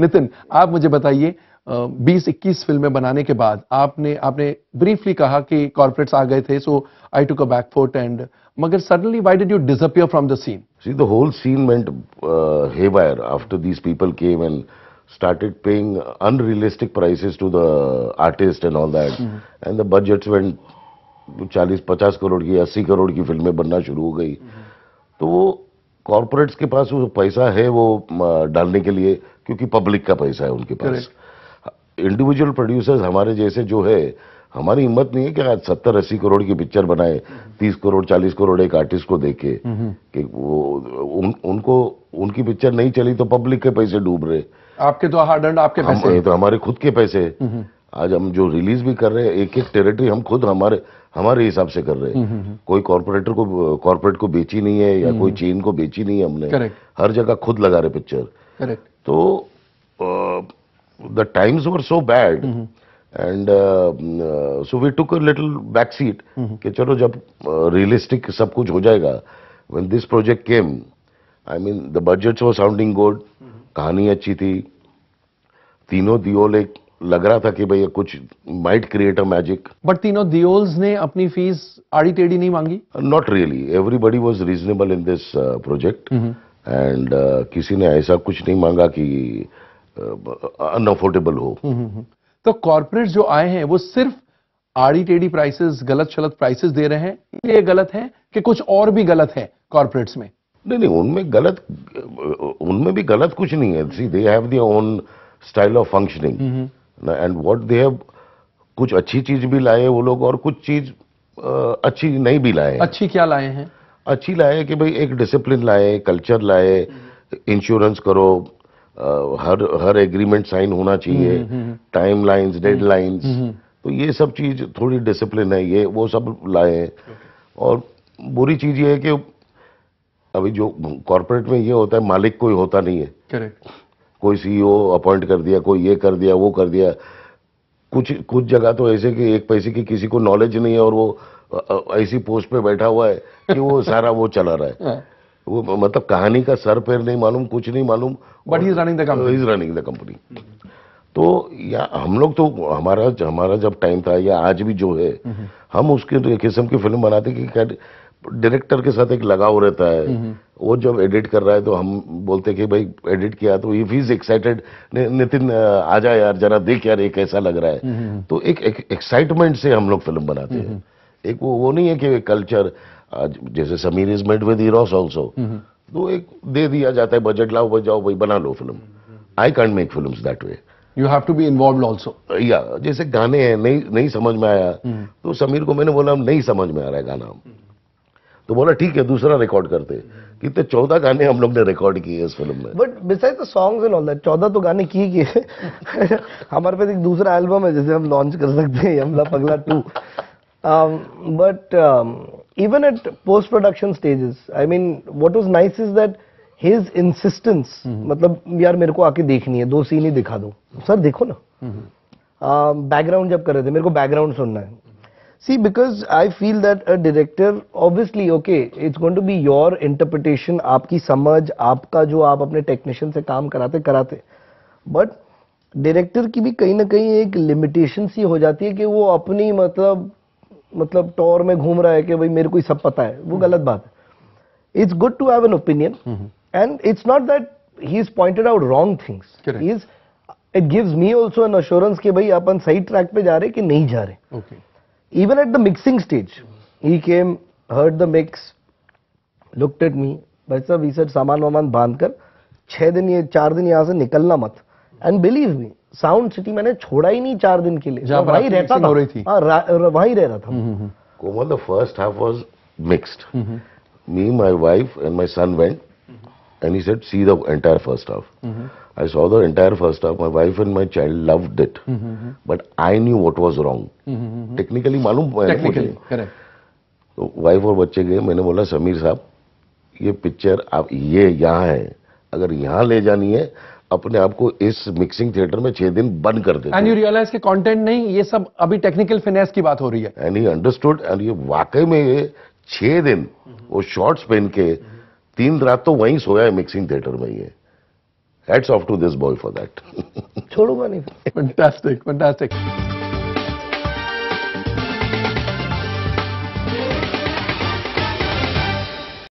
नितिन आप मुझे बताइए 20-21 फिल्में बनाने के बाद आपने आपने ब्रीफली कहा कि कॉर्पोरेट्स आ गए थे so I took a back foot and मगर suddenly why did you disappear from the scene see the whole scene went haywire after these people came and started paying unrealistic prices to the artist and all that mm-hmm. and the budgets went 40 50 crore की 80 करोड़ की फिल्में बनना शुरू हो गई mm-hmm. तो वो corporates के पास वो पैसा है वो डालने के लिए क्योंकि पब्लिक का पैसा है उनके पास इंडिविजुअल प्रोड्यूसर्स हमारे जैसे जो है हमारी हिम्मत नहीं है कि आज सत्तर अस्सी करोड़ की पिक्चर बनाए तीस करोड़ चालीस करोड़ एक आर्टिस्ट को देखे हम्म। कि वो उन, उनको उनकी पिक्चर नहीं चली तो पब्लिक के पैसे डूब रहे आपके तो हार्ड एंड आपके पैसे हम, तो हमारे खुद के पैसे हम्म। आज हम जो रिलीज भी कर रहे हैं एक एक टेरिटरी हम खुद हमारे हमारे हिसाब से कर रहे हैं हम्म, कोई कॉरपोरेटर को कॉरपोरेट को बेची नहीं है या कोई चीन को बेची नहीं है हमने हर जगह खुद लगा रहे पिक्चर तो the times were so bad and so we took little back seat कि चलो जब रियलिस्टिक uh, सब कुछ हो जाएगा when this project came I mean the budget were sounding good कहानी अच्छी थी तीनों दियोल एक लग रहा था कि भाई कुछ might create a magic but तीनों दियोल्स ने अपनी फीस आड़ी टेढ़ी नहीं मांगी not really everybody was reasonable in this project and uh, किसी ने ऐसा कुछ नहीं मांगा कि अनअफोर्डेबल uh, हो हम्म, हम्म, हम्म। तो कॉरपोरेट जो आए हैं वो सिर्फ आड़ी टेढ़ी प्राइसेस गलत शलत प्राइसेस दे रहे हैं ये गलत है कि कुछ और भी गलत है कॉरपोरेट्स में नहीं नहीं उनमें गलत उनमें भी गलत कुछ नहीं है see they have their own style of functioning and what they have कुछ अच्छी चीज भी लाए वो लोग और कुछ चीज uh, अच्छी नहीं भी लाए अच्छी क्या लाए हैं अच्छी लाए कि भाई एक डिसिप्लिन लाए कल्चर लाए इंश्योरेंस करो हर हर एग्रीमेंट साइन होना चाहिए टाइम लाइन्स डेड लाइन्स तो ये सब चीज़ थोड़ी डिसिप्लिन है ये वो सब लाए और बुरी चीज़ ये है कि अभी जो कॉरपोरेट में ये होता है मालिक कोई होता नहीं है कोई सीईओ अपॉइंट e कर दिया कोई ये कर दिया वो कर दिया कुछ कुछ जगह तो ऐसे कि एक पैसे की किसी को नॉलेज नहीं है और वो ऐसी पोस्ट पे बैठा हुआ है कि वो सारा वो चला रहा है हाँ। वो मतलब कहानी का सर पैर नहीं मालूम कुछ नहीं मालूम but he running the company is running the company तो या हम लोग तो हमारा हमारा जब टाइम था या आज भी जो है हम्म। हम उसके तो किस्म की फिल्म बनाते कि क्या डायरेक्टर के साथ एक लगाव रहता है हम्म। वो जब एडिट कर रहा है तो हम बोलते कि भाई एडिट किया तो इफ इज एक्साइटेड नितिन आ जाए यार जरा देख यार ये कैसा लग रहा है हम्म। तो एक एक्साइटमेंट से हम लोग फिल्म बनाते हैं एक वो वो नहीं है कि कल्चर जैसे Sameer is made with heroes also तो एक दे दिया जाता है बजट लाओ बजाओ भाई बना लो film I can't make film that way you have to be involve also या जैसे गाने हैं नहीं नहीं समझ में आया mm hmm. तो समीर को मैंने बोला नहीं समझ में आ रहा है गाना हम्म। तो बोला ठीक है दूसरा रिकॉर्ड करते हम्म। कितने चौदह गाने हम लोग ने रिकॉर्ड किए इस फिल्म में but beside the songs and all that चौदह तो गाने किए किए हमारे पास एक दूसरा एल्बम है जिसे हम लॉन्च कर सकते हैं हमला पगला टू Um, but um, even at post-production stages, I mean, what was nice is that his insistence, मतलब यार मेरे को आके देखनी है दो सीन ही दिखा दो सर देखो ना बैकग्राउंड uh, जब कर रहे थे मेरे को background सुनना है See, because I feel that a director, obviously, okay, it's going to be your interpretation, आपकी समझ, आपका जो आप अपने technician से काम कराते कराते, but director की भी कहीं ना कहीं एक limitation सी हो जाती है कि वो अपनी मतलब मतलब टॉर में घूम रहा है कि भाई मेरे को ही सब पता है वो हम्म। गलत बात है it's good to have an opinion and it's not that he is pointed out wrong things is it gives me also an assurance कि भाई अपन सही ट्रैक पे जा रहे कि नहीं जा रहे even at the mixing stage he came heard the mix looked at me भाई साहब ये सामान वामान बांध कर दिन ये चार दिन यहां से निकलना मत and believe me Sound City मैंने छोड़ा ही नहीं चार दिन के लिए वही रहता था वही रह रहा था Coma, the first half was mixed. Mm-hmm. Me, my wife, and my son went, mm-hmm. and he said, "See the entire first half." Mm-hmm. I saw the entire first half. My wife and my child loved it, mm-hmm. but I knew what was wrong. Mm-hmm. Technically, मालूम Technically, correct. तो wife और बच्चे गए मैंने बोला समीर साहब ये picture आप ये यहाँ है अगर यहाँ ले जानी है अपने आप को इस मिक्सिंग थिएटर में छह दिन बंद कर देते एंड यू रियलाइज के कंटेंट नहीं ये सब अभी टेक्निकल फिनेस की बात हो रही है एंड ही अंडरस्टूड एंड ये वाकई में ये छह दिन वो शॉर्ट्स पहन के तीन रात तो वहीं सोया है मिक्सिंग थिएटर में ये heads off to this boy for that छोड़ूंगा नहीं फंटास्टिक फंटास्टिक